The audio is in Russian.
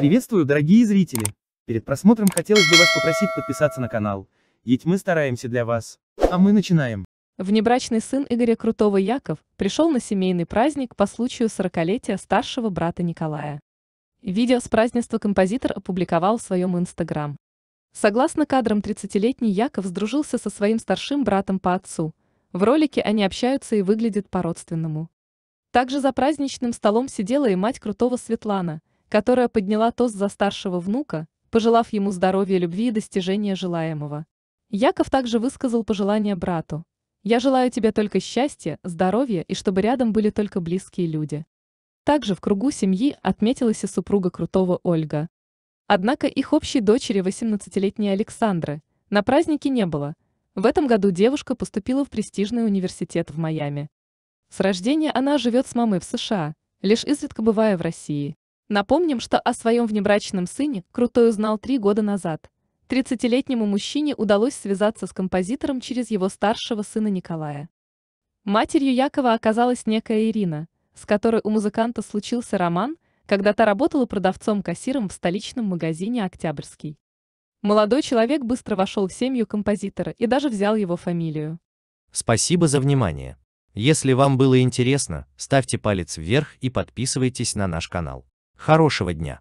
Приветствую, дорогие зрители! Перед просмотром хотелось бы вас попросить подписаться на канал, ведь мы стараемся для вас. А мы начинаем. Внебрачный сын Игоря Крутого Яков пришел на семейный праздник по случаю 40-летия старшего брата Николая. Видео с празднества композитор опубликовал в своем Инстаграм. Согласно кадрам, 30-летний Яков сдружился со своим старшим братом по отцу. В ролике они общаются и выглядят по-родственному. Также за праздничным столом сидела и мать Крутого Светлана – которая подняла тост за старшего внука, пожелав ему здоровья, любви и достижения желаемого. Яков также высказал пожелание брату. «Я желаю тебе только счастья, здоровья и чтобы рядом были только близкие люди». Также в кругу семьи отметилась и супруга Крутого Ольга. Однако их общей дочери 18-летней Александры на празднике не было. В этом году девушка поступила в престижный университет в Майами. С рождения она живет с мамой в США, лишь изредка бывая в России. Напомним, что о своем внебрачном сыне Крутой узнал три года назад. 30-летнему мужчине удалось связаться с композитором через его старшего сына Николая. Матерью Якова оказалась некая Ирина, с которой у музыканта случился роман, когда та работала продавцом-кассиром в столичном магазине «Октябрьский». Молодой человек быстро вошел в семью композитора и даже взял его фамилию. Спасибо за внимание. Если вам было интересно, ставьте палец вверх и подписывайтесь на наш канал. Хорошего дня!